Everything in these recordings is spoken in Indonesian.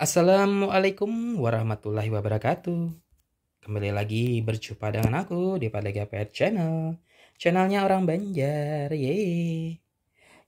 Assalamualaikum warahmatullahi wabarakatuh. Kembali lagi berjumpa dengan aku di Padega PR Channel. Channelnya orang Banjar, yeay.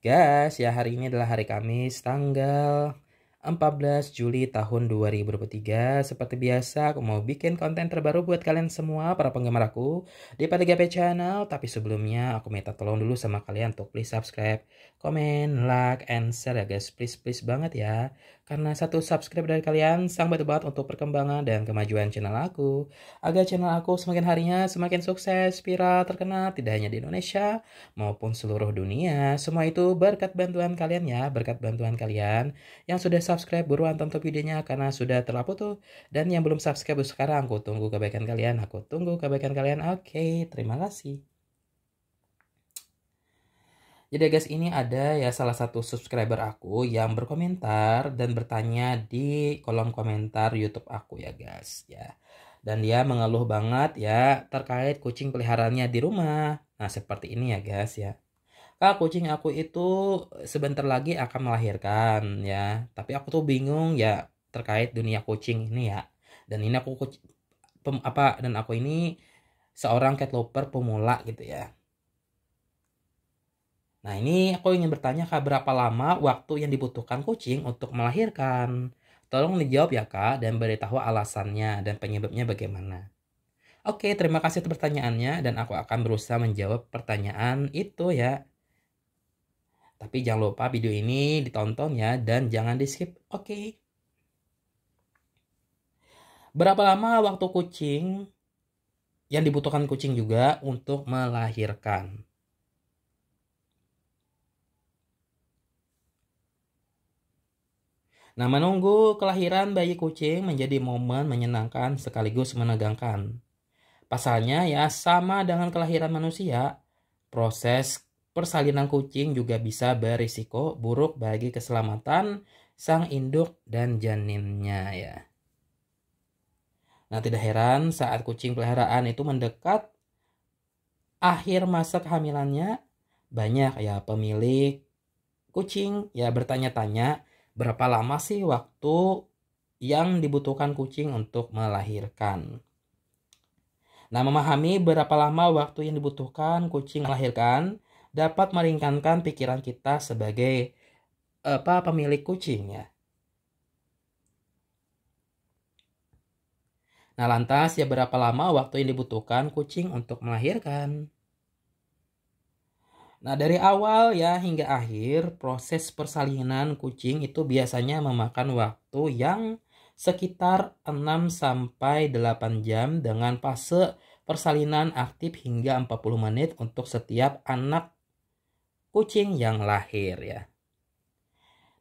Guys, ya hari ini adalah hari Kamis tanggal 14 Juli tahun 2023. Seperti biasa, aku mau bikin konten terbaru buat kalian semua, para penggemar aku, di Padega PR Channel. Tapi sebelumnya, aku minta tolong dulu sama kalian untuk please subscribe, comment, like, and share ya guys. Please, please banget ya karena satu subscribe dari kalian sangat banget untuk perkembangan dan kemajuan channel aku. Agar channel aku semakin harinya semakin sukses, viral, terkenal, tidak hanya di Indonesia maupun seluruh dunia. Semua itu berkat bantuan kalian ya, berkat bantuan kalian. Yang sudah subscribe buruan tonton videonya karena sudah terlapu tuh. Dan yang belum subscribe sekarang aku tunggu kebaikan kalian, aku tunggu kebaikan kalian. Oke, terima kasih. Jadi guys ini ada ya salah satu subscriber aku yang berkomentar dan bertanya di kolom komentar YouTube aku ya guys ya. Dan dia mengeluh banget ya terkait kucing peliharaannya di rumah. Nah seperti ini ya guys ya. Kak kucing aku itu sebentar lagi akan melahirkan ya. Tapi aku tuh bingung ya terkait dunia kucing ini ya. Dan ini aku pem, apa dan aku ini seorang cat lover pemula gitu ya Nah ini aku ingin bertanya kak, berapa lama waktu yang dibutuhkan kucing untuk melahirkan? Tolong dijawab ya kak dan beritahu alasannya dan penyebabnya bagaimana. Oke terima kasih pertanyaannya dan aku akan berusaha menjawab pertanyaan itu ya. Tapi jangan lupa video ini ditonton ya dan jangan di skip. Oke. Berapa lama waktu kucing yang dibutuhkan kucing juga untuk melahirkan? Nah, menunggu kelahiran bayi kucing menjadi momen menyenangkan sekaligus menegangkan. Pasalnya ya sama dengan kelahiran manusia, proses persalinan kucing juga bisa berisiko buruk bagi keselamatan sang induk dan janinnya ya. Nah, tidak heran saat kucing peliharaan itu mendekat akhir masa kehamilannya, banyak ya pemilik kucing ya bertanya-tanya berapa lama sih waktu yang dibutuhkan kucing untuk melahirkan. Nah, memahami berapa lama waktu yang dibutuhkan kucing melahirkan dapat meringankan pikiran kita sebagai apa pemilik kucing ya. Nah, lantas ya berapa lama waktu yang dibutuhkan kucing untuk melahirkan? Nah, dari awal ya hingga akhir proses persalinan kucing itu biasanya memakan waktu yang sekitar 6 sampai 8 jam dengan fase persalinan aktif hingga 40 menit untuk setiap anak kucing yang lahir ya.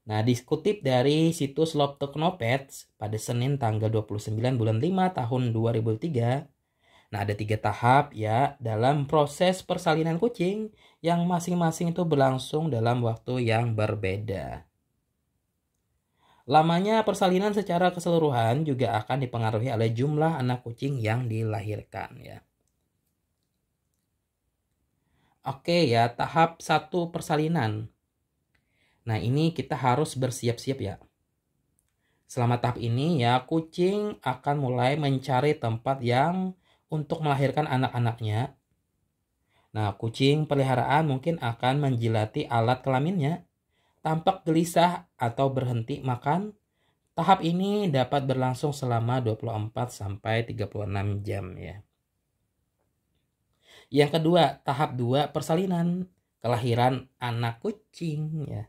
Nah, dikutip dari situs Technopets pada Senin tanggal 29 bulan 5 tahun 2003, Nah, ada tiga tahap ya dalam proses persalinan kucing yang masing-masing itu berlangsung dalam waktu yang berbeda. Lamanya persalinan secara keseluruhan juga akan dipengaruhi oleh jumlah anak kucing yang dilahirkan ya. Oke ya, tahap satu persalinan. Nah, ini kita harus bersiap-siap ya. Selama tahap ini ya, kucing akan mulai mencari tempat yang untuk melahirkan anak-anaknya, nah kucing peliharaan mungkin akan menjilati alat kelaminnya, tampak gelisah atau berhenti makan. Tahap ini dapat berlangsung selama 24 sampai 36 jam ya. Yang kedua, tahap 2 persalinan, kelahiran anak kucing ya.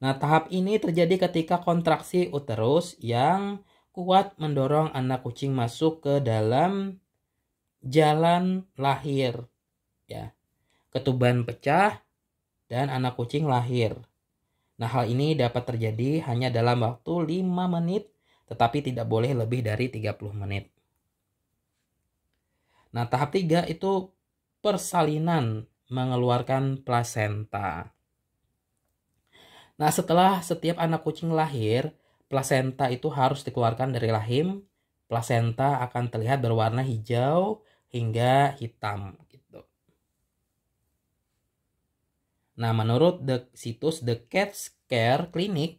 Nah, tahap ini terjadi ketika kontraksi uterus yang kuat mendorong anak kucing masuk ke dalam jalan lahir ya. Ketuban pecah dan anak kucing lahir. Nah, hal ini dapat terjadi hanya dalam waktu 5 menit tetapi tidak boleh lebih dari 30 menit. Nah, tahap 3 itu persalinan mengeluarkan plasenta. Nah, setelah setiap anak kucing lahir, plasenta itu harus dikeluarkan dari rahim. Plasenta akan terlihat berwarna hijau hingga hitam gitu. Nah, menurut the, situs The Cat Care Clinic,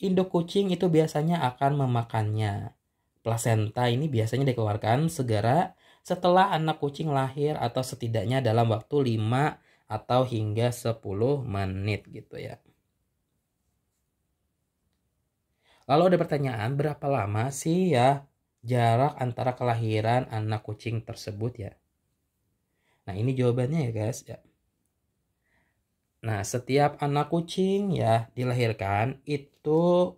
induk kucing itu biasanya akan memakannya. Plasenta ini biasanya dikeluarkan segera setelah anak kucing lahir atau setidaknya dalam waktu 5 atau hingga 10 menit gitu ya. Lalu ada pertanyaan, berapa lama sih ya jarak antara kelahiran anak kucing tersebut ya. Nah, ini jawabannya ya, guys, ya. Nah, setiap anak kucing ya dilahirkan itu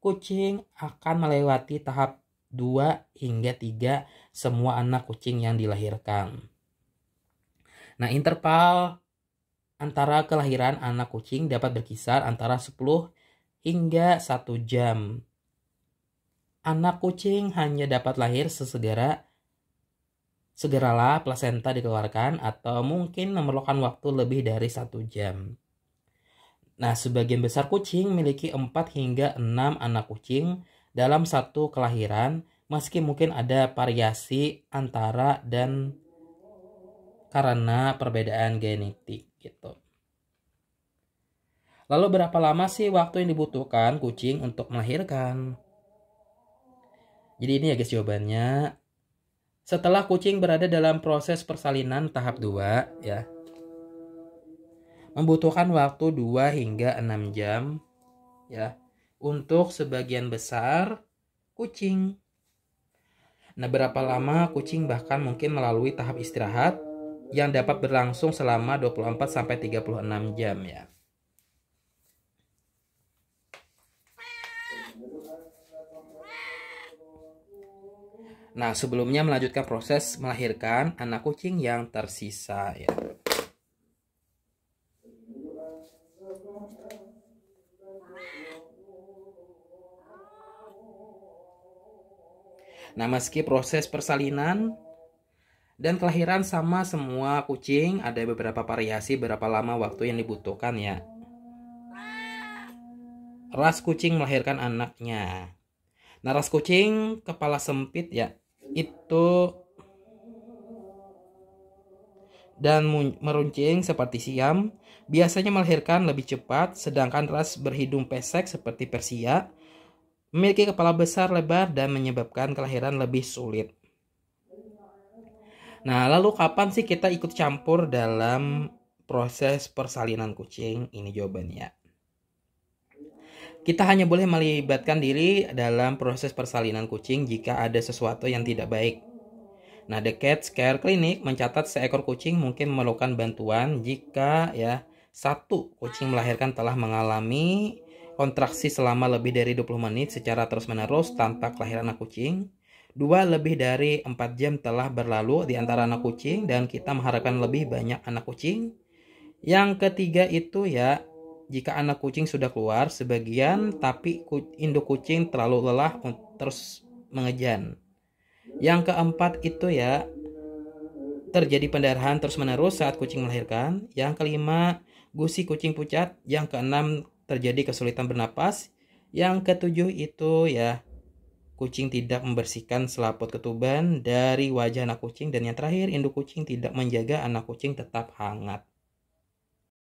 kucing akan melewati tahap 2 hingga 3 semua anak kucing yang dilahirkan. Nah, interval antara kelahiran anak kucing dapat berkisar antara 10 hingga 1 jam anak kucing hanya dapat lahir sesegera segeralah plasenta dikeluarkan atau mungkin memerlukan waktu lebih dari satu jam. Nah, sebagian besar kucing memiliki 4 hingga 6 anak kucing dalam satu kelahiran, meski mungkin ada variasi antara dan karena perbedaan genetik gitu. Lalu berapa lama sih waktu yang dibutuhkan kucing untuk melahirkan? Jadi ini ya guys jawabannya. Setelah kucing berada dalam proses persalinan tahap 2 ya. Membutuhkan waktu 2 hingga 6 jam ya untuk sebagian besar kucing. Nah, berapa lama kucing bahkan mungkin melalui tahap istirahat yang dapat berlangsung selama 24 sampai 36 jam ya. Nah, sebelumnya melanjutkan proses melahirkan anak kucing yang tersisa ya. Nah, meski proses persalinan dan kelahiran sama semua kucing, ada beberapa variasi berapa lama waktu yang dibutuhkan ya. Ras kucing melahirkan anaknya. Nah, ras kucing kepala sempit ya, itu dan meruncing seperti Siam biasanya melahirkan lebih cepat, sedangkan ras berhidung pesek seperti Persia memiliki kepala besar lebar dan menyebabkan kelahiran lebih sulit. Nah, lalu kapan sih kita ikut campur dalam proses persalinan kucing? Ini jawabannya. Kita hanya boleh melibatkan diri dalam proses persalinan kucing jika ada sesuatu yang tidak baik. Nah, The Cat Care Clinic mencatat seekor kucing mungkin memerlukan bantuan jika ya satu kucing melahirkan telah mengalami kontraksi selama lebih dari 20 menit secara terus-menerus tanpa kelahiran anak kucing. Dua lebih dari 4 jam telah berlalu di antara anak kucing dan kita mengharapkan lebih banyak anak kucing. Yang ketiga itu ya jika anak kucing sudah keluar sebagian tapi induk kucing terlalu lelah untuk terus mengejan. Yang keempat itu ya terjadi pendarahan terus-menerus saat kucing melahirkan. Yang kelima, gusi kucing pucat. Yang keenam, terjadi kesulitan bernapas. Yang ketujuh itu ya kucing tidak membersihkan selaput ketuban dari wajah anak kucing dan yang terakhir induk kucing tidak menjaga anak kucing tetap hangat.